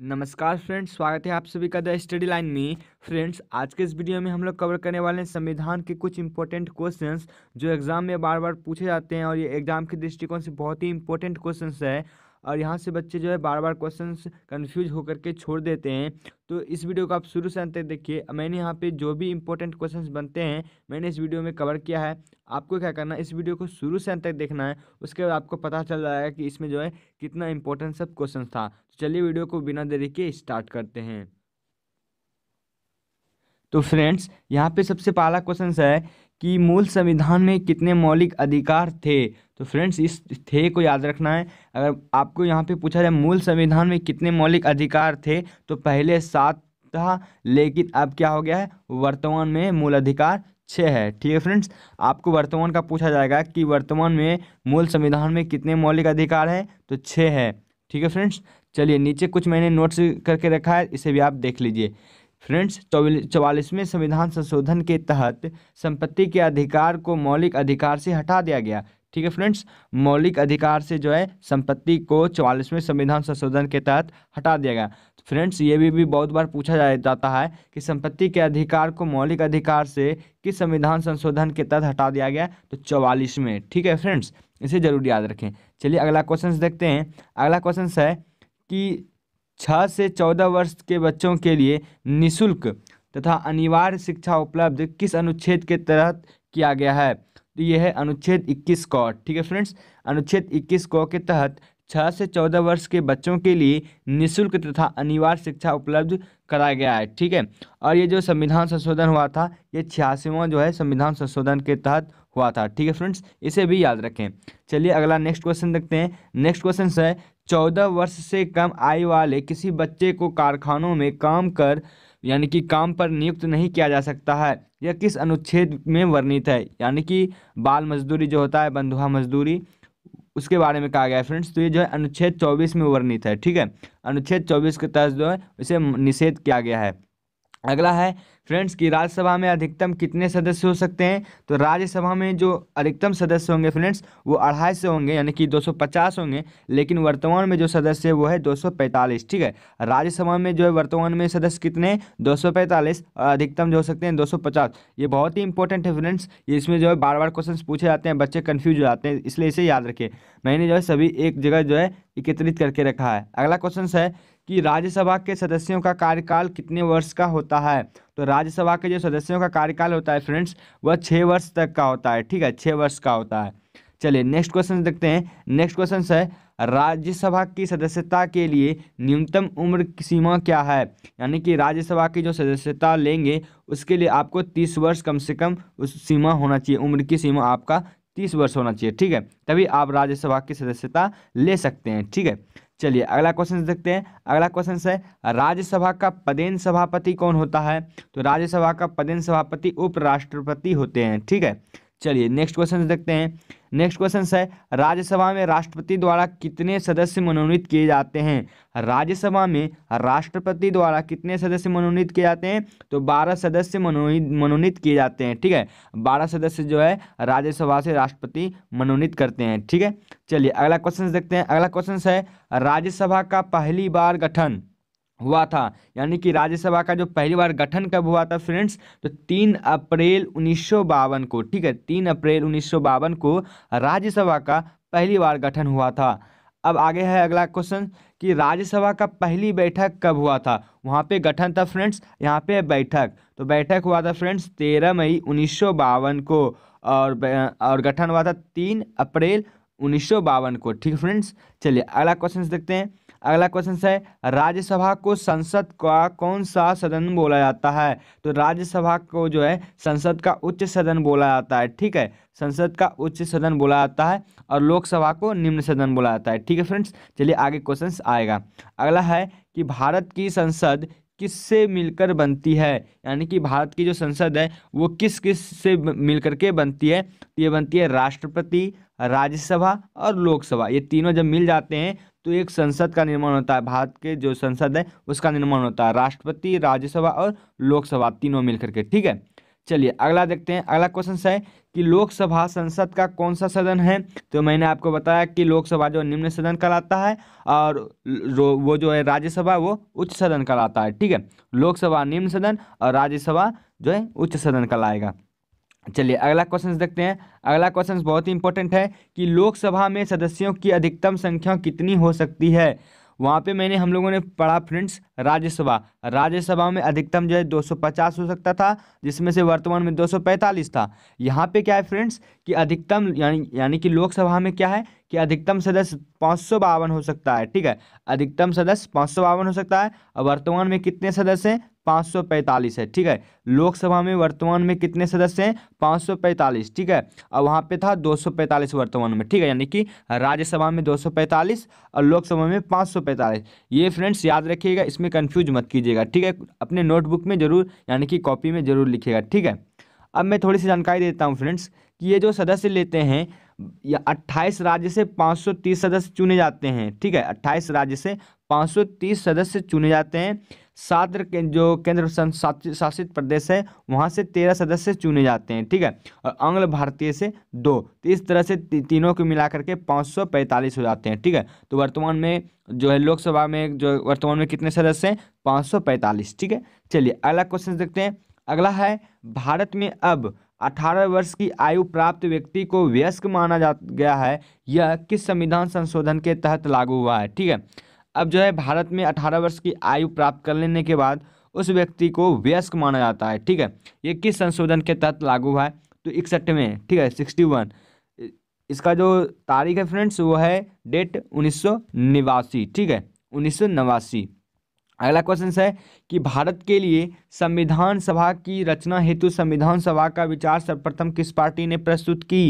नमस्कार फ्रेंड्स स्वागत है आप सभी का द स्टडी लाइन में फ्रेंड्स आज के इस वीडियो में हम लोग कवर करने वाले हैं संविधान के कुछ इंपॉर्टेंट क्वेश्चंस जो एग्ज़ाम में बार बार पूछे जाते हैं और ये एग्ज़ाम के दृष्टिकोण से बहुत ही इंपॉर्टेंट क्वेश्चंस है और यहाँ से बच्चे जो है बार बार क्वेश्चन कन्फ्यूज होकर के छोड़ देते हैं तो इस वीडियो को आप शुरू से अंत तक देखिए मैंने यहाँ पे जो भी इंपॉर्टेंट क्वेश्चन बनते हैं मैंने इस वीडियो में कवर किया है आपको क्या करना है इस वीडियो को शुरू से अंत तक देखना है उसके बाद आपको पता चल जाएगा कि इसमें जो है कितना इंपॉर्टेंट सब क्वेश्चन था तो चलिए वीडियो को बिना देरी के स्टार्ट करते हैं तो फ्रेंड्स यहाँ पे सबसे पहला क्वेश्चन है कि मूल संविधान में कितने मौलिक अधिकार थे तो फ्रेंड्स इस थे को याद रखना है अगर आपको यहाँ पे पूछा जाए मूल संविधान में कितने मौलिक अधिकार थे तो पहले सात था लेकिन अब क्या हो गया है वर्तमान में मूल अधिकार छः है ठीक है फ्रेंड्स आपको वर्तमान का पूछा जाएगा कि वर्तमान में मूल संविधान में कितने मौलिक अधिकार हैं तो छः है ठीक है फ्रेंड्स चलिए नीचे कुछ मैंने नोट्स करके रखा है इसे भी आप देख लीजिए फ्रेंड्स चौवालीसवें संविधान संशोधन के तहत संपत्ति के अधिकार को मौलिक अधिकार से हटा दिया गया ठीक है फ्रेंड्स मौलिक अधिकार से जो है संपत्ति को चौवालीसवें संविधान संशोधन के तहत हटा दिया गया तो फ्रेंड्स ये भी भी बहुत बार पूछा जाता है कि संपत्ति के अधिकार को मौलिक अधिकार से किस संविधान संशोधन के तहत हटा दिया गया तो चौवालीसवें ठीक है फ्रेंड्स इसे जरूर याद रखें चलिए अगला क्वेश्चन देखते हैं अगला क्वेश्चन है कि छः से चौदह वर्ष के बच्चों के लिए निःशुल्क तथा अनिवार्य शिक्षा उपलब्ध किस अनुच्छेद के तहत किया गया है तो यह है अनुच्छेद इक्कीस कॉ ठीक है फ्रेंड्स अनुच्छेद इक्कीस कौ के तहत छः से चौदह वर्ष के बच्चों के लिए निःशुल्क तथा अनिवार्य शिक्षा उपलब्ध कराया गया है ठीक है और ये जो संविधान संशोधन हुआ था ये छियासीवा जो है संविधान संशोधन के तहत हुआ था ठीक है फ्रेंड्स इसे भी याद रखें चलिए अगला नेक्स्ट क्वेश्चन देखते हैं नेक्स्ट क्वेश्चन है चौदह वर्ष से कम आयु वाले किसी बच्चे को कारखानों में काम कर यानी कि काम पर नियुक्त नहीं किया जा सकता है यह किस अनुच्छेद में वर्णित है यानी कि बाल मजदूरी जो होता है बंधुआ मजदूरी उसके बारे में कहा गया है फ्रेंड्स तो ये जो है अनुच्छेद चौबीस में वर्णित है ठीक है अनुच्छेद चौबीस के तहत जो है इसे निषेध किया गया है अगला है फ्रेंड्स कि राज्यसभा में अधिकतम कितने सदस्य हो सकते हैं तो राज्यसभा में जो अधिकतम सदस्य होंगे फ्रेंड्स वो अढ़ाई सौ होंगे यानी कि 250 होंगे लेकिन वर्तमान में जो सदस्य है वो है 245 ठीक है राज्यसभा में जो है वर्तमान में सदस्य कितने हैं 245 और अधिकतम जो हो सकते हैं 250 ये बहुत ही इंपॉर्टेंट है फ्रेंड्स ये इसमें जो है बार बार क्वेश्चन पूछे जाते हैं बच्चे कन्फ्यूज हो जाते हैं इसलिए इसे याद रखिए मैंने जो है सभी एक जगह जो है एकत्रित करके रखा है अगला क्वेश्चन है कि राज्यसभा के सदस्यों का कार्यकाल कितने वर्ष का होता है तो राज्यसभा के जो सदस्यों का कार्यकाल होता है फ्रेंड्स वह छः वर्ष तक का होता है ठीक है छः वर्ष का होता है चलिए नेक्स्ट क्वेश्चन देखते हैं नेक्स्ट क्वेश्चन है राज्यसभा की सदस्यता के लिए न्यूनतम उम्र की सीमा क्या है यानी कि राज्यसभा की जो सदस्यता लेंगे उसके लिए आपको तीस वर्ष कम से कम उस सीमा होना चाहिए उम्र की सीमा आपका तीस वर्ष होना चाहिए ठीक है तभी आप राज्यसभा की सदस्यता ले सकते हैं ठीक है चलिए अगला क्वेश्चन देखते हैं अगला क्वेश्चन है राज्यसभा का पदेन सभापति कौन होता है तो राज्यसभा का पदेन सभापति उपराष्ट्रपति होते हैं ठीक है चलिए नेक्स्ट क्वेश्चन देखते हैं नेक्स्ट क्वेश्चन है राज्यसभा में राष्ट्रपति द्वारा कितने सदस्य मनोनीत किए जाते हैं राज्यसभा में राष्ट्रपति द्वारा कितने सदस्य मनोनीत किए जाते हैं तो बारह सदस्य मनोनीत मनोनीत किए जाते हैं ठीक है बारह सदस्य जो है राज्यसभा से राष्ट्रपति मनोनीत करते हैं ठीक है चलिए अगला क्वेश्चन देखते हैं अगला क्वेश्चन है राज्यसभा का पहली बार गठन हुआ था यानी कि राज्यसभा का जो पहली बार गठन कब हुआ था फ्रेंड्स तो तीन अप्रैल उन्नीस को ठीक है तीन अप्रैल उन्नीस को राज्यसभा का पहली बार गठन हुआ था अब आगे है अगला क्वेश्चन कि राज्यसभा का पहली बैठक कब हुआ था वहाँ पे गठन था फ्रेंड्स यहाँ पे बैठक तो बैठक हुआ था फ्रेंड्स तेरह मई उन्नीस को और और गठन हुआ था तीन अप्रैल उन्नीस को ठीक है फ्रेंड्स चलिए अगला क्वेश्चन देखते हैं अगला क्वेश्चन है राज्यसभा को संसद का कौन सा सदन बोला जाता है तो राज्यसभा को जो है संसद का उच्च सदन बोला जाता है ठीक है संसद का उच्च सदन बोला जाता है और लोकसभा को निम्न सदन बोला जाता है ठीक है फ्रेंड्स चलिए आगे क्वेश्चन आएगा अगला है कि भारत की संसद किससे मिलकर बनती है यानी कि भारत की जो संसद है वो किस किस से मिलकर के बनती है तो ये बनती है राष्ट्रपति राज्यसभा और लोकसभा ये तीनों जब मिल जाते हैं तो एक संसद का निर्माण होता है भारत के जो संसद है उसका निर्माण होता है राष्ट्रपति राज्यसभा और लोकसभा तीनों मिलकर के ठीक है चलिए अगला देखते हैं अगला क्वेश्चन है कि लोकसभा संसद का कौन सा सदन है तो मैंने आपको बताया कि लोकसभा जो निम्न सदन कहलाता है और वो जो है राज्यसभा वो उच्च सदन कहलाता है ठीक है लोकसभा निम्न सदन और राज्यसभा जो है उच्च सदन कहलाएगा चलिए अगला क्वेश्चन देखते हैं अगला क्वेश्चन बहुत ही इंपॉर्टेंट है कि लोकसभा में सदस्यों की अधिकतम संख्या कितनी हो सकती है वहाँ पे मैंने हम लोगों ने पढ़ा फ्रेंड्स राज्यसभा राज्यसभा में अधिकतम जो है 250 हो सकता था जिसमें से वर्तमान में 245 था यहाँ पे क्या है फ्रेंड्स कि अधिकतम यानी यानी कि लोकसभा में क्या है कि अधिकतम सदस्य पाँच हो सकता है ठीक है अधिकतम सदस्य पाँच हो सकता है और वर्तमान में कितने सदस्य हैं 545 है ठीक है लोकसभा में वर्तमान में कितने सदस्य हैं 545 ठीक है और वहाँ पे था 245 वर्तमान में ठीक है यानी कि राज्यसभा में 245 और लोकसभा में 545 ये फ्रेंड्स याद रखिएगा इसमें कन्फ्यूज मत कीजिएगा ठीक है अपने नोटबुक में जरूर यानी कि कॉपी में जरूर लिखिएगा ठीक है अब मैं थोड़ी सी जानकारी देता हूँ फ्रेंड्स कि ये जो सदस्य लेते हैं या अट्ठाईस राज्य से 530 सदस्य चुने जाते हैं ठीक है 28 राज्य से 530 सदस्य चुने जाते हैं सात के जो केंद्र शासित प्रदेश है वहाँ से तेरह सदस्य चुने जाते हैं ठीक है और आंग्ल भारतीय से दो तो इस तरह से ती, तीनों को मिलाकर के पाँच सौ पैंतालीस हो जाते हैं ठीक है तो वर्तमान में जो है लोकसभा में जो वर्तमान में कितने सदस्य हैं पाँच सौ पैंतालीस ठीक है चलिए अगला क्वेश्चन देखते हैं अगला है भारत में अब अठारह वर्ष की आयु प्राप्त व्यक्ति को वयस्क माना जा गया है यह किस संविधान संशोधन के तहत लागू हुआ है ठीक है अब जो है भारत में अठारह वर्ष की आयु प्राप्त कर लेने के बाद उस व्यक्ति को वयस्क माना जाता है ठीक है ये किस संशोधन के तहत लागू हुआ है तो इकसठ में ठीक है सिक्सटी वन इसका जो तारीख है फ्रेंड्स वो है डेट उन्नीस निवासी ठीक है उन्नीस अगला क्वेश्चन है कि भारत के लिए संविधान सभा की रचना हेतु संविधान सभा का विचार सर्वप्रथम किस पार्टी ने प्रस्तुत की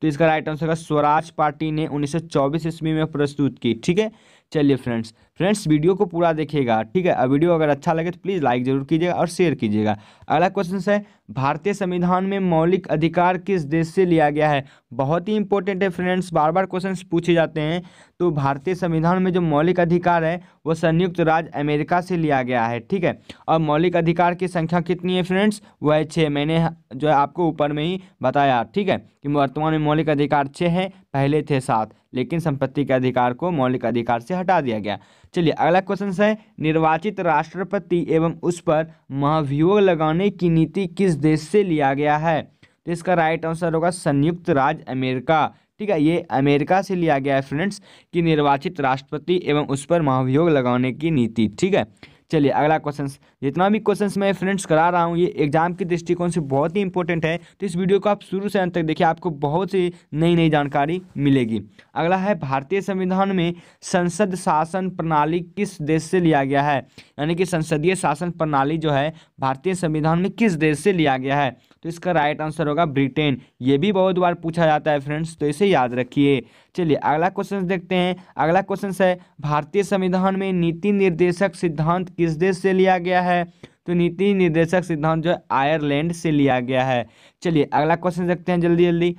तो इसका राइट आंसर होगा स्वराज पार्टी ने चौबीस ईस्वी में प्रस्तुत की ठीक है चलिए फ्रेंड्स फ्रेंड्स वीडियो को पूरा देखिएगा ठीक है वीडियो अगर अच्छा लगे तो प्लीज़ लाइक जरूर कीजिएगा और शेयर कीजिएगा अगला क्वेश्चन है भारतीय संविधान में मौलिक अधिकार किस देश से लिया गया है बहुत ही इंपॉर्टेंट है फ्रेंड्स बार बार क्वेश्चन पूछे जाते हैं तो भारतीय संविधान में जो मौलिक अधिकार है वो संयुक्त राज्य अमेरिका से लिया गया है ठीक है और मौलिक अधिकार की संख्या कितनी है फ्रेंड्स वह है छः मैंने जो है आपको ऊपर में ही बताया ठीक है कि वर्तमान में मौलिक अधिकार छः हैं पहले थे सात लेकिन संपत्ति के अधिकार को मौलिक अधिकार से हटा दिया गया चलिए अगला क्वेश्चन है निर्वाचित राष्ट्रपति एवं उस पर महाभियोग लगाने की नीति किस देश से लिया गया है तो इसका राइट आंसर होगा संयुक्त राज्य अमेरिका ठीक है ये अमेरिका से लिया गया है फ्रेंड्स कि निर्वाचित राष्ट्रपति एवं उस पर महाभियोग लगाने की नीति ठीक है चलिए अगला क्वेश्चन जितना भी क्वेश्चन मैं फ्रेंड्स करा रहा हूँ ये एग्जाम के दृष्टिकोण से बहुत ही इंपॉर्टेंट है तो इस वीडियो को आप शुरू से अंत तक देखिए आपको बहुत सी नई नई जानकारी मिलेगी अगला है भारतीय संविधान में संसद शासन प्रणाली किस देश से लिया गया है यानी कि संसदीय शासन प्रणाली जो है भारतीय संविधान में किस देश से लिया गया है तो इसका राइट आंसर होगा ब्रिटेन ये भी बहुत बार पूछा जाता है फ्रेंड्स तो इसे याद रखिए चलिए अगला क्वेश्चन देखते हैं अगला क्वेश्चन है भारतीय संविधान में नीति निर्देशक सिद्धांत किस देश से लिया गया है तो नीति निर्देशक सिद्धांत जो है आयरलैंड से लिया गया है चलिए अगला क्वेश्चन देखते हैं जल्दी जल्दी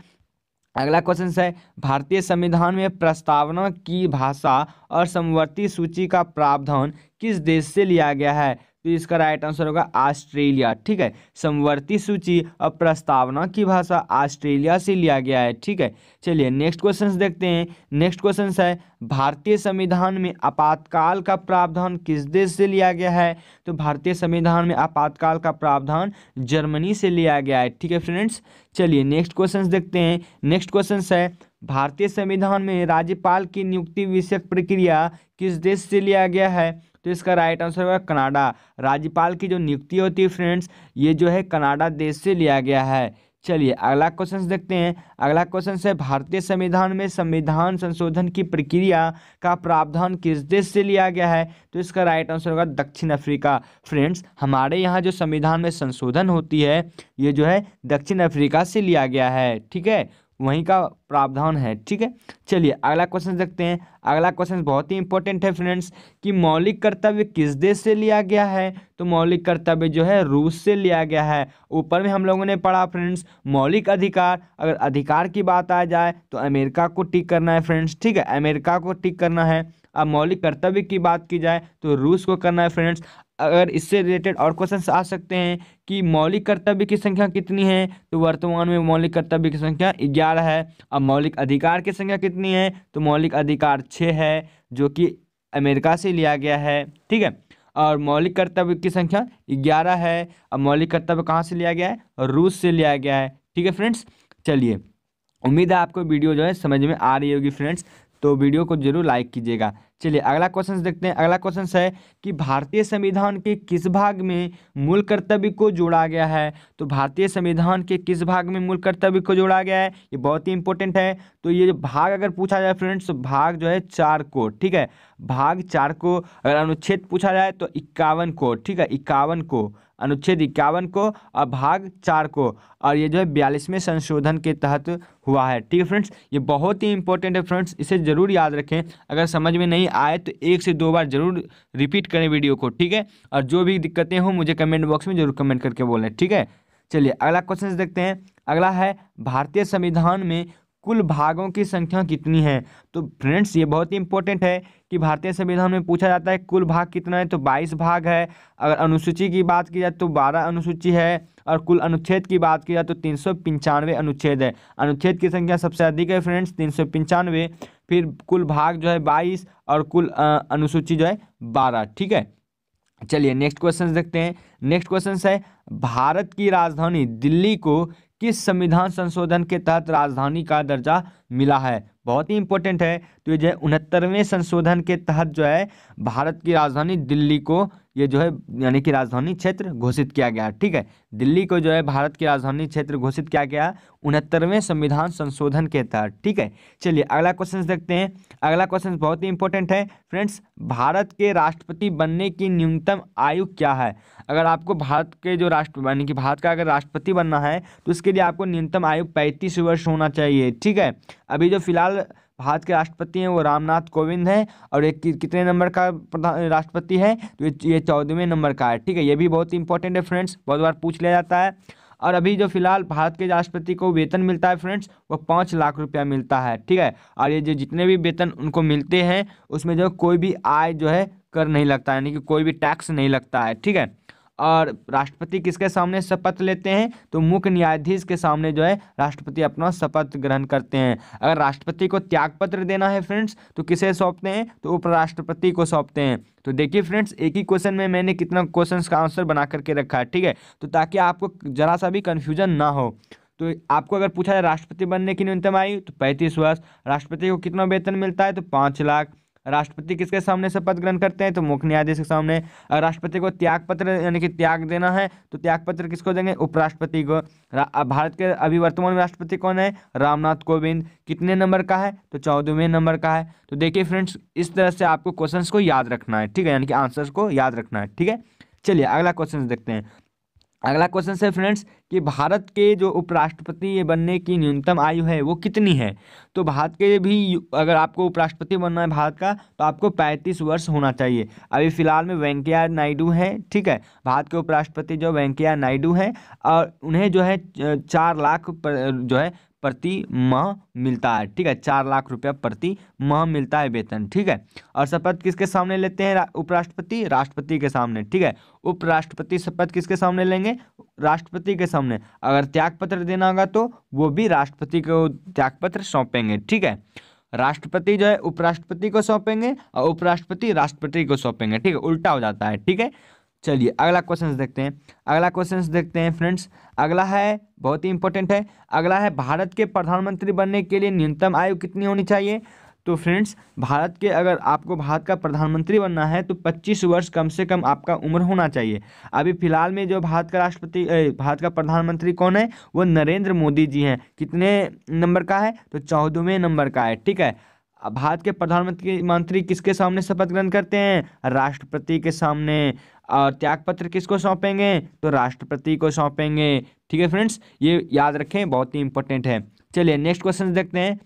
अगला क्वेश्चन है भारतीय संविधान में प्रस्तावना की भाषा और समवर्ती सूची का प्रावधान किस देश से लिया गया है तो इसका राइट आंसर होगा ऑस्ट्रेलिया ठीक है समवर्ती सूची और प्रस्तावना की भाषा ऑस्ट्रेलिया से लिया गया है ठीक है चलिए नेक्स्ट क्वेश्चन देखते हैं नेक्स्ट क्वेश्चन है भारतीय संविधान में आपातकाल का प्रावधान किस देश से लिया गया है तो भारतीय संविधान में आपातकाल का प्रावधान जर्मनी से लिया गया है ठीक है फ्रेंड्स चलिए नेक्स्ट क्वेश्चन देखते हैं नेक्स्ट क्वेश्चन है भारतीय संविधान में राज्यपाल की नियुक्ति विषयक प्रक्रिया किस देश से लिया गया है तो इसका राइट आंसर होगा कनाडा राज्यपाल की जो नियुक्ति होती है फ्रेंड्स ये जो है कनाडा देश से लिया गया है चलिए अगला क्वेश्चन देखते हैं अगला क्वेश्चन है भारतीय संविधान में संविधान संशोधन की प्रक्रिया का प्रावधान किस देश से लिया गया है तो इसका राइट आंसर होगा दक्षिण अफ्रीका फ्रेंड्स हमारे यहाँ जो संविधान में संशोधन होती है ये जो है दक्षिण अफ्रीका से लिया गया है ठीक है वहीं का प्रावधान है ठीक है चलिए अगला क्वेश्चन देखते हैं अगला क्वेश्चन बहुत ही इंपॉर्टेंट है फ्रेंड्स कि मौलिक कर्तव्य किस देश से लिया गया है तो मौलिक कर्तव्य जो है रूस से लिया गया है ऊपर में हम लोगों ने पढ़ा फ्रेंड्स मौलिक अधिकार अगर अधिकार की बात आ जाए तो अमेरिका को टिक करना है फ्रेंड्स ठीक है अमेरिका को टिक करना है अब मौलिक कर्तव्य की बात की जाए तो रूस को करना है फ्रेंड्स अगर इससे रिलेटेड और क्वेश्चन आ सकते हैं कि मौलिक कर्तव्य की संख्या कितनी है तो वर्तमान में मौलिक कर्तव्य की संख्या ग्यारह है अब मौलिक अधिकार की संख्या कितनी है तो मौलिक अधिकार छः है जो कि अमेरिका से लिया गया है ठीक है और मौलिक कर्तव्य की संख्या ग्यारह है अब मौलिक कर्तव्य कहाँ से लिया गया है रूस से लिया गया है ठीक है फ्रेंड्स चलिए उम्मीद है आपको वीडियो जो है समझ में आ रही होगी फ्रेंड्स तो वीडियो को जरूर लाइक कीजिएगा चलिए अगला क्वेश्चन देखते हैं अगला क्वेश्चन है कि भारतीय संविधान के किस भाग में मूल कर्तव्य को जोड़ा गया है तो भारतीय संविधान के किस भाग में मूल कर्तव्य को जोड़ा गया है ये बहुत ही इंपॉर्टेंट है तो ये भाग अगर पूछा जाए फ्रेंड्स तो भाग जो है चार को ठीक है भाग चार को अगर अनुच्छेद पूछा जाए तो इक्यावन को ठीक है इक्यावन को अनुच्छेद इक्यावन को और भाग चार को और ये जो है बयालीसवें संशोधन के तहत हुआ है ठीक है फ्रेंड्स ये बहुत ही इंपॉर्टेंट है फ्रेंड्स इसे जरूर याद रखें अगर समझ में नहीं नहीं आए तो एक से दो बार जरूर रिपीट करें वीडियो को ठीक है और जो भी दिक्कतें हों मुझे कमेंट बॉक्स में जरूर कमेंट करके बोलें ठीक है चलिए अगला क्वेश्चन देखते हैं अगला है भारतीय संविधान में कुल भागों की संख्या कितनी है तो फ्रेंड्स ये बहुत ही इंपॉर्टेंट है कि भारतीय संविधान में पूछा जाता है कुल भाग कितना है तो 22 भाग है अगर अनुसूची की बात की जाए तो 12 अनुसूची है और कुल अनुच्छेद की बात की जाए तो तीन अनुच्छेद है अनुच्छेद की संख्या सबसे अधिक है फ्रेंड्स तीन फिर कुल भाग जो है बाईस और कुल अनुसूची जो है बारह ठीक है चलिए नेक्स्ट क्वेश्चन देखते हैं नेक्स्ट क्वेश्चन है भारत की राजधानी दिल्ली को किस संविधान संशोधन के तहत राजधानी का दर्जा मिला है बहुत ही इंपॉर्टेंट है तो ये जो है उनहत्तरवें संशोधन के तहत जो है भारत की राजधानी दिल्ली को ये जो है यानी कि राजधानी क्षेत्र घोषित किया गया ठीक है दिल्ली को जो है भारत की राजधानी क्षेत्र घोषित किया गया उनहत्तरवें संविधान संशोधन के तहत ठीक है चलिए अगला क्वेश्चन देखते हैं अगला क्वेश्चन बहुत ही इंपॉर्टेंट है फ्रेंड्स भारत के राष्ट्रपति बनने की न्यूनतम आयु क्या है अगर आपको भारत के जो राष्ट्र यानी कि भारत का अगर राष्ट्रपति बनना है तो उसके लिए आपको न्यूनतम आयु पैंतीस वर्ष होना चाहिए ठीक है अभी जो फिलहाल भारत के राष्ट्रपति हैं वो रामनाथ कोविंद हैं और ये कि, कितने नंबर का राष्ट्रपति है तो ये, ये चौदहवें नंबर का है ठीक है ये भी बहुत इंपॉर्टेंट है फ्रेंड्स बहुत बार पूछ लिया जाता है और अभी जो फिलहाल भारत के राष्ट्रपति को वेतन मिलता है फ्रेंड्स वो पाँच लाख रुपया मिलता है ठीक है और ये जो जितने भी वेतन उनको मिलते हैं उसमें जो कोई भी आय जो है कर नहीं लगता यानी कि कोई भी टैक्स नहीं लगता है ठीक है और राष्ट्रपति किसके सामने शपथ लेते हैं तो मुख्य न्यायाधीश के सामने जो है राष्ट्रपति अपना शपथ ग्रहण करते हैं अगर राष्ट्रपति को त्यागपत्र देना है फ्रेंड्स तो किसे सौंपते हैं तो उपराष्ट्रपति को सौंपते हैं तो देखिए फ्रेंड्स एक ही क्वेश्चन में मैंने कितना क्वेश्चन का आंसर बना करके रखा है ठीक है तो ताकि आपको जरा सा भी कन्फ्यूजन ना हो तो आपको अगर पूछा जाए राष्ट्रपति बनने की न्यूनतम आयु तो पैंतीस वर्ष राष्ट्रपति को कितना वेतन मिलता है तो पाँच लाख राष्ट्रपति किसके सामने शपथ ग्रहण करते हैं तो मुख्य न्यायाधीश के सामने राष्ट्रपति को त्याग पत्र यानी कि त्याग देना है तो त्याग पत्र किसको देंगे उपराष्ट्रपति को भारत के अभी वर्तमान राष्ट्रपति कौन है रामनाथ कोविंद कितने नंबर का है तो चौदहवें नंबर का है तो देखिए फ्रेंड्स इस तरह से आपको क्वेश्चन को याद रखना है ठीक है यानी कि आंसर को याद रखना है ठीक है चलिए अगला क्वेश्चन देखते हैं अगला क्वेश्चन है फ्रेंड्स कि भारत के जो उपराष्ट्रपति बनने की न्यूनतम आयु है वो कितनी है तो भारत के भी अगर आपको उपराष्ट्रपति बनना है भारत का तो आपको 35 वर्ष होना चाहिए अभी फ़िलहाल में वेंकैया नायडू है ठीक है भारत के उपराष्ट्रपति जो वेंकैया नायडू हैं और उन्हें जो है चार लाख जो है प्रति माह मिलता है ठीक है चार लाख रुपया प्रति माह मिलता है वेतन ठीक है और शपथ किसके सामने लेते हैं उपराष्ट्रपति राष्ट्रपति के सामने ठीक है उपराष्ट्रपति शपथ किसके सामने लेंगे राष्ट्रपति के सामने अगर त्यागपत्र देना होगा तो वो भी राष्ट्रपति को त्यागपत्र सौंपेंगे ठीक है राष्ट्रपति जो है उपराष्ट्रपति को सौंपेंगे और उपराष्ट्रपति राष्ट्रपति को सौंपेंगे ठीक है उल्टा हो जाता है ठीक है चलिए अगला क्वेश्चन देखते हैं अगला क्वेश्चन देखते हैं फ्रेंड्स अगला है बहुत ही इंपॉर्टेंट है अगला है भारत के प्रधानमंत्री बनने के लिए न्यूनतम आयु कितनी होनी चाहिए तो फ्रेंड्स भारत के अगर आपको भारत का प्रधानमंत्री बनना है तो 25 वर्ष कम से कम आपका उम्र होना चाहिए अभी फिलहाल में जो भारत का राष्ट्रपति भारत का प्रधानमंत्री कौन है वो नरेंद्र मोदी जी हैं कितने नंबर का है तो चौदहवें नंबर का है ठीक है भारत के प्रधानमंत्री मंत्री किसके सामने शपथ ग्रहण करते हैं राष्ट्रपति के सामने और त्याग पत्र किसको सौंपेंगे तो राष्ट्रपति को सौंपेंगे ठीक है फ्रेंड्स ये याद रखें बहुत ही इंपॉर्टेंट है चलिए नेक्स्ट क्वेश्चन देखते हैं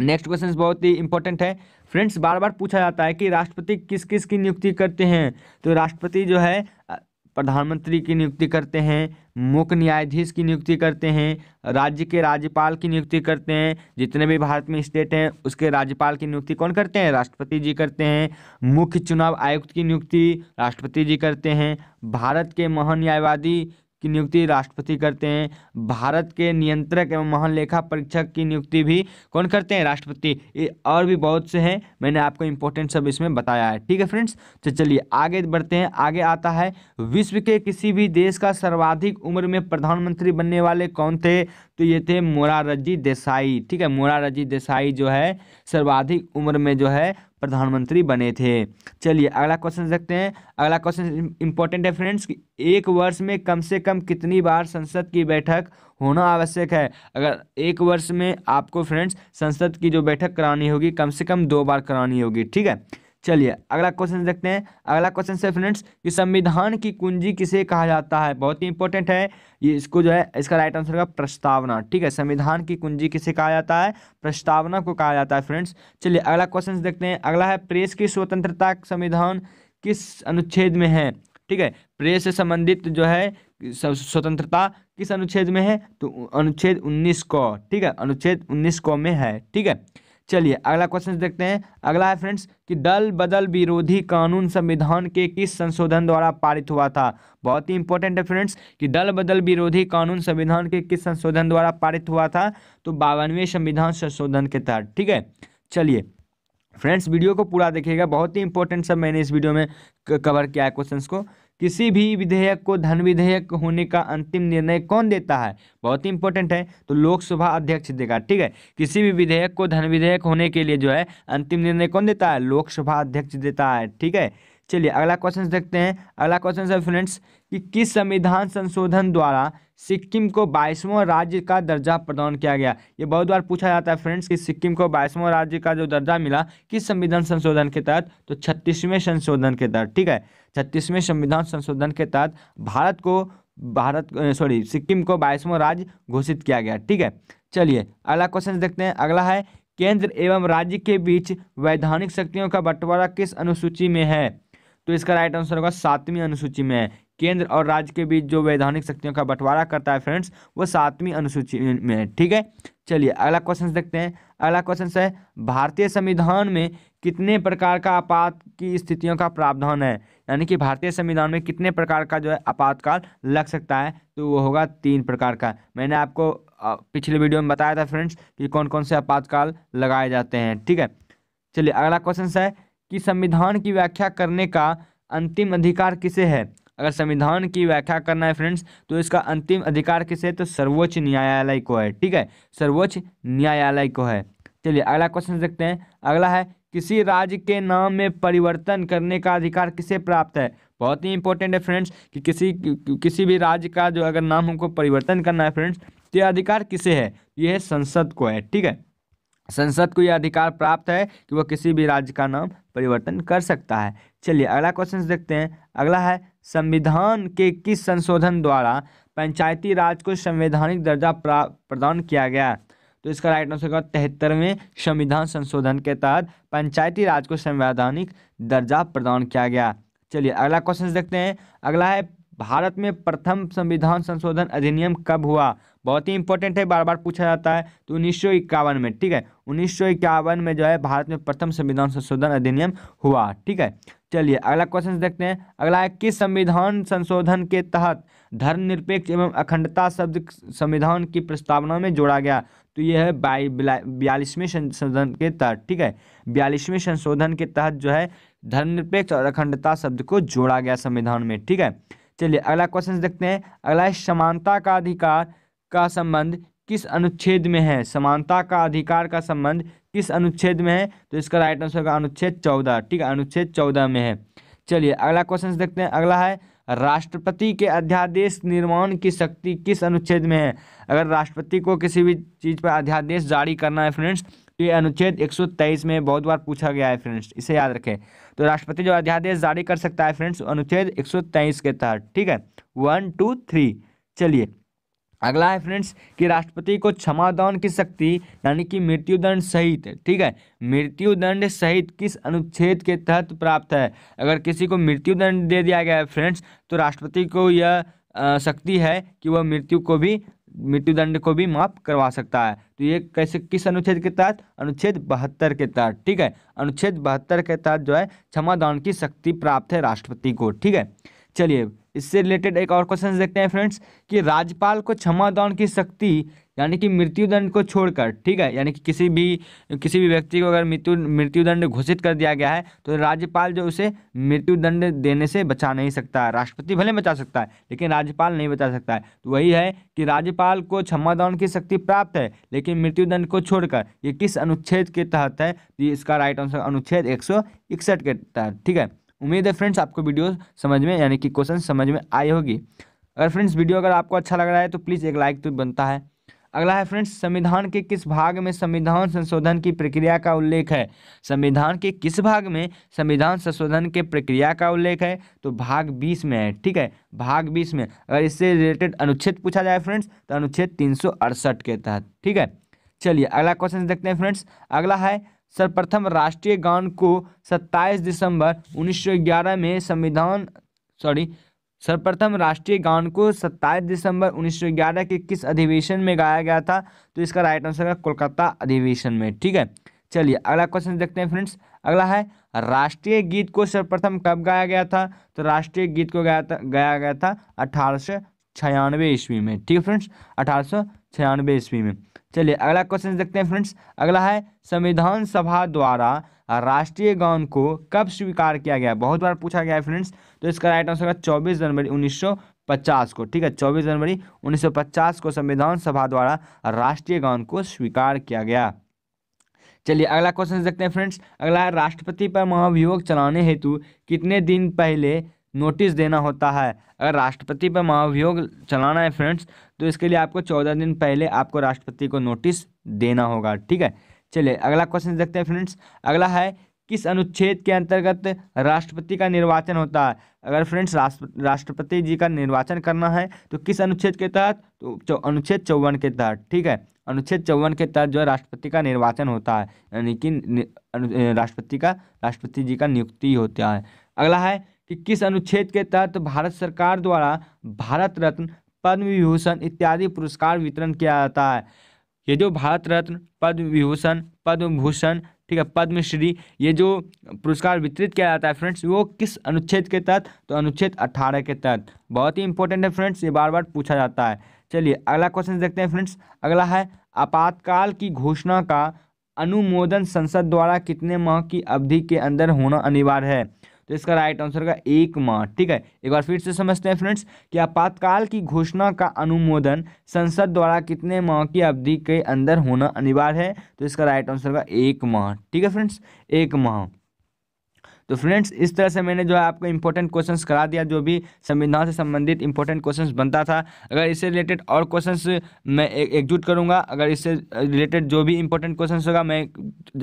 नेक्स्ट क्वेश्चन बहुत ही इंपॉर्टेंट है फ्रेंड्स बार बार पूछा जाता है कि राष्ट्रपति किस किस की नियुक्ति करते हैं तो राष्ट्रपति जो है प्रधानमंत्री की नियुक्ति करते हैं मुख्य न्यायाधीश की नियुक्ति करते हैं राज्य के राज्यपाल की नियुक्ति करते हैं जितने भी भारत में स्टेट हैं उसके राज्यपाल की नियुक्ति कौन करते हैं राष्ट्रपति जी करते हैं मुख्य चुनाव आयुक्त की नियुक्ति राष्ट्रपति जी करते हैं भारत के महान्यायवादी की नियुक्ति राष्ट्रपति करते हैं भारत के नियंत्रक एवं महालेखा परीक्षक की नियुक्ति भी कौन करते हैं राष्ट्रपति और भी बहुत से हैं मैंने आपको इंपॉर्टेंट सब इसमें बताया है ठीक है फ्रेंड्स तो चलिए आगे बढ़ते हैं आगे आता है विश्व के किसी भी देश का सर्वाधिक उम्र में प्रधानमंत्री बनने वाले कौन थे तो ये थे मोरारजी देसाई ठीक है मोरारजी देसाई जो है सर्वाधिक उम्र में जो है प्रधानमंत्री बने थे चलिए अगला क्वेश्चन देखते हैं अगला क्वेश्चन इंपॉर्टेंट है फ्रेंड्स कि एक वर्ष में कम से कम कितनी बार संसद की बैठक होना आवश्यक है अगर एक वर्ष में आपको फ्रेंड्स संसद की जो बैठक करानी होगी कम से कम दो बार करानी होगी ठीक है चलिए अगला क्वेश्चन देखते हैं अगला क्वेश्चन से फ्रेंड्स कि संविधान की कुंजी किसे कहा जाता है बहुत ही इंपॉर्टेंट है ये इसको जो है इसका राइट आंसर होगा प्रस्तावना ठीक है संविधान की कुंजी किसे कहा जाता है प्रस्तावना को कहा जाता है फ्रेंड्स चलिए अगला क्वेश्चन देखते हैं अगला है प्रेस की स्वतंत्रता संविधान किस अनुच्छेद में है ठीक है प्रेस से संबंधित जो है स्वतंत्रता किस अनुच्छेद में है तो अनुच्छेद उन्नीस को ठीक है अनुच्छेद उन्नीस को में है ठीक है चलिए अगला क्वेश्चन देखते हैं अगला है फ्रेंड्स कि दल बदल विरोधी कानून संविधान के किस संशोधन द्वारा पारित हुआ था बहुत ही इंपॉर्टेंट है फ्रेंड्स कि दल बदल विरोधी कानून संविधान के किस संशोधन द्वारा पारित हुआ था तो बावनवें संविधान संशोधन के तहत ठीक है चलिए फ्रेंड्स वीडियो को पूरा देखिएगा बहुत ही इंपॉर्टेंट सब मैंने इस वीडियो में कवर किया है क्वेश्चन को किसी भी विधेयक को धन विधेयक होने का अंतिम निर्णय कौन देता है बहुत ही इंपॉर्टेंट है तो लोकसभा अध्यक्ष देगा ठीक है किसी भी विधेयक को धन विधेयक होने के लिए जो है अंतिम निर्णय कौन देता है लोकसभा अध्यक्ष देता है ठीक है चलिए अगला क्वेश्चन देखते हैं अगला क्वेश्चन है फ्रेंड्स कि किस संविधान संशोधन द्वारा सिक्किम को बाईसवां राज्य का दर्जा प्रदान किया गया ये बहुत बार पूछा जाता है फ्रेंड्स कि सिक्किम को बाईसवां राज्य का जो दर्जा मिला किस संविधान संशोधन के तहत तो छत्तीसवें संशोधन के तहत ठीक है छत्तीसवें संविधान संशोधन के तहत भारत को भारत सॉरी सिक्किम को बाईसवां राज्य घोषित किया गया ठीक है चलिए अगला क्वेश्चन देखते हैं अगला है केंद्र एवं राज्य के बीच वैधानिक शक्तियों का बंटवारा किस अनुसूची में है तो इसका राइट आंसर होगा सातवीं अनुसूची में है केंद्र और राज्य के बीच जो वैधानिक शक्तियों का बंटवारा करता है फ्रेंड्स वो सातवीं अनुसूची में है ठीक है चलिए अगला क्वेश्चन देखते हैं अगला क्वेश्चन है भारतीय संविधान में कितने प्रकार का आपात की स्थितियों का प्रावधान है यानी कि भारतीय संविधान में कितने प्रकार का जो है आपातकाल लग सकता है तो वो होगा तीन प्रकार का मैंने आपको पिछले वीडियो में बताया था फ्रेंड्स कि कौन कौन से आपातकाल लगाए जाते हैं ठीक है चलिए अगला क्वेश्चन है कि संविधान की व्याख्या करने का अंतिम अधिकार किसे है अगर संविधान की व्याख्या करना है फ्रेंड्स तो इसका अंतिम अधिकार किसे है तो सर्वोच्च न्यायालय को है ठीक है सर्वोच्च न्यायालय को है चलिए अगला क्वेश्चन देखते हैं अगला है किसी राज्य के नाम में परिवर्तन करने का अधिकार किसे प्राप्त है बहुत ही इंपॉर्टेंट है फ्रेंड्स कि किसी किसी भी राज्य का जो अगर नाम हमको परिवर्तन करना है फ्रेंड्स तो यह अधिकार किसे है यह संसद को है ठीक है संसद को यह अधिकार प्राप्त है कि वह किसी भी राज्य का नाम परिवर्तन कर सकता है चलिए अगला क्वेश्चन देखते हैं अगला है संविधान के किस संशोधन द्वारा पंचायती राज को संवैधानिक दर्जा प्रदान किया गया तो इसका राइट आंसर होगा तिहत्तरवें संविधान संशोधन के तहत पंचायती राज को संवैधानिक दर्जा प्रदान किया गया चलिए अगला क्वेश्चन देखते हैं अगला है भारत में प्रथम संविधान संशोधन अधिनियम कब हुआ बहुत ही इंपॉर्टेंट है बार बार पूछा जाता है तो उन्नीस में ठीक है उन्नीस में जो है भारत में प्रथम संविधान संशोधन अधिनियम हुआ ठीक है चलिए अगला क्वेश्चन देखते हैं अगला है किस संविधान संशोधन के तहत धर्मनिरपेक्ष एवं अखंडता शब्द संविधान की प्रस्तावना में जोड़ा गया तो यह है बयालीसवें संशोधन के तहत ठीक है बयालीसवें संशोधन के तहत जो है धर्मनिरपेक्ष और अखंडता शब्द को जोड़ा गया संविधान में ठीक है चलिए अगला क्वेश्चन देखते हैं अगला है समानता का अधिकार का संबंध किस अनुच्छेद में है समानता का अधिकार का संबंध किस अनुच्छेद में है तो इसका राइट आंसर होगा अनुच्छेद चौदह ठीक है अनुच्छेद चौदह में है चलिए अगला क्वेश्चन देखते हैं अगला है राष्ट्रपति के अध्यादेश निर्माण की शक्ति किस अनुच्छेद में है अगर राष्ट्रपति को किसी भी चीज़ पर अध्यादेश जारी करना है फ्रेंड्स तो ये अनुच्छेद 123 में बहुत बार पूछा गया है फ्रेंड्स इसे याद रखें तो राष्ट्रपति जो अध्यादेश जारी कर सकता है फ्रेंड्स अनुच्छेद एक के तहत ठीक है वन टू थ्री चलिए अगला है फ्रेंड्स कि राष्ट्रपति को क्षमादान की शक्ति यानी कि मृत्युदंड सहित ठीक है मृत्युदंड सहित किस अनुच्छेद के तहत प्राप्त है अगर किसी को मृत्युदंड दे दिया गया है फ्रेंड्स तो राष्ट्रपति को यह शक्ति है कि वह मृत्यु को भी मृत्युदंड को भी माफ करवा सकता है तो ये कैसे किस अनुच्छेद के तहत अनुच्छेद बहत्तर के तहत ठीक है अनुच्छेद बहत्तर के तहत जो है क्षमादान की शक्ति प्राप्त है राष्ट्रपति को ठीक है चलिए इससे रिलेटेड एक और क्वेश्चन देखते हैं फ्रेंड्स कि राज्यपाल को क्षमादान की शक्ति यानी कि मृत्युदंड को छोड़कर ठीक है यानी कि किसी भी किसी भी व्यक्ति को अगर मृत्यु मृत्युदंड घोषित कर दिया गया है तो राज्यपाल जो उसे मृत्युदंड देने से बचा नहीं सकता है राष्ट्रपति भले बचा सकता है लेकिन राज्यपाल नहीं बचा सकता है तो वही है कि राज्यपाल को क्षमादान की शक्ति प्राप्त है लेकिन मृत्युदंड को छोड़कर ये किस अनुच्छेद के तहत है तो इसका राइट आंसर अनुच्छेद एक के तहत ठीक है उम्मीद है फ्रेंड्स आपको वीडियो समझ में यानी कि क्वेश्चन समझ में आई होगी अगर फ्रेंड्स वीडियो अगर आपको अच्छा लग रहा है तो प्लीज़ एक लाइक तो बनता है अगला है फ्रेंड्स संविधान के किस भाग में संविधान संशोधन की प्रक्रिया का उल्लेख है संविधान के किस भाग में संविधान संशोधन के प्रक्रिया का उल्लेख है तो भाग बीस में है ठीक है भाग बीस में अगर इससे रिलेटेड अनुच्छेद पूछा जाए फ्रेंड्स तो अनुच्छेद तीन के तहत ठीक है चलिए अगला क्वेश्चन देखते हैं फ्रेंड्स अगला है सर्वप्रथम राष्ट्रीय गान को 27 दिसंबर 1911 में संविधान सॉरी सर्वप्रथम राष्ट्रीय गान को 27 दिसंबर 1911 के किस अधिवेशन में गाया गया था तो इसका राइट आंसर है कोलकाता अधिवेशन में ठीक है चलिए अगला क्वेश्चन देखते हैं फ्रेंड्स अगला है राष्ट्रीय गीत को सर्वप्रथम कब गाया गया था तो राष्ट्रीय गीत को गाया था गाया गया था अठारह ईस्वी में ठीक है फ्रेंड्स अठारह ईस्वी में चलिए अगला क्वेश्चन देखते हैं फ्रेंड्स अगला है संविधान सभा द्वारा राष्ट्रीय गान को कब स्वीकार किया गया बहुत बार पूछा गया है फ्रेंड्स तो इसका राइट आंसर होगा चौबीस जनवरी 1950 को ठीक है 24 जनवरी 1950 को संविधान सभा द्वारा राष्ट्रीय गान को स्वीकार किया गया चलिए अगला क्वेश्चन देखते हैं फ्रेंड्स अगला है राष्ट्रपति पर महाभियोग चलाने हेतु कितने दिन पहले नोटिस देना होता है अगर राष्ट्रपति पर महाभियोग चलाना है फ्रेंड्स तो इसके लिए आपको चौदह दिन पहले आपको राष्ट्रपति को नोटिस देना होगा ठीक है चलिए अगला क्वेश्चन देखते हैं फ्रेंड्स अगला है किस अनुच्छेद के अंतर्गत राष्ट्रपति का निर्वाचन होता है अगर फ्रेंड्स राष्ट्रपति जी का निर्वाचन करना है तो किस अनुच्छेद के तहत तो अनुच्छेद चौवन के तहत ठीक है अनुच्छेद चौवन के तहत जो है राष्ट्रपति का निर्वाचन होता है यानी कि राष्ट्रपति का राष्ट्रपति जी का नियुक्ति होता है अगला है कि किस अनुच्छेद के तहत भारत सरकार द्वारा भारत रत्न पद्म विभूषण इत्यादि पुरस्कार वितरण किया जाता है ये जो भारत रत्न पद्म विभूषण पद्म भूषण ठीक है पद्मश्री ये जो पुरस्कार वितरित किया जाता है फ्रेंड्स वो किस अनुच्छेद के तहत तो अनुच्छेद 18 के तहत बहुत ही इंपॉर्टेंट है फ्रेंड्स ये बार बार पूछा जाता है चलिए अगला क्वेश्चन देखते हैं फ्रेंड्स अगला है आपातकाल की घोषणा का अनुमोदन संसद द्वारा कितने माह की अवधि के अंदर होना अनिवार्य है तो इसका राइट आंसर का एक मार्च ठीक है एक बार फिर से समझते हैं फ्रेंड्स कि आपातकाल की घोषणा का अनुमोदन संसद द्वारा कितने माह की अवधि के अंदर होना अनिवार्य है तो इसका राइट आंसर का एक माह ठीक है फ्रेंड्स एक माह तो फ्रेंड्स इस तरह से मैंने जो है आपको इंपॉर्टेंट क्वेश्चन करा दिया जो भी संविधान से संबंधित इंपॉर्टेंट क्वेश्चन बनता था अगर इससे रिलेटेड और क्वेश्चन मैं एकजुट करूँगा अगर इससे रिलेटेड जो भी इंपॉर्टेंट क्वेश्चन होगा मैं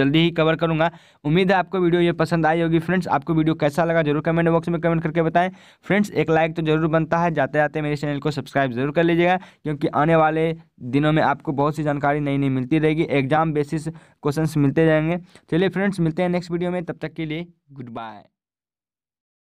जल्दी ही कवर करूँगा उम्मीद है आपको वीडियो ये पसंद आई होगी फ्रेंड्स आपको वीडियो कैसा लगा जरूर कमेंट बॉक्स में कमेंट करके बताएं फ्रेंड्स एक लाइक तो जरूर बनता है जाते जाते मेरे चैनल को सब्सक्राइब जरूर कर लीजिएगा क्योंकि आने वाले दिनों में आपको बहुत सी जानकारी नई नई मिलती रहेगी एग्जाम बेसिस क्वेश्चंस मिलते जाएंगे चलिए फ्रेंड्स मिलते हैं नेक्स्ट वीडियो में तब तक के लिए Goodbye.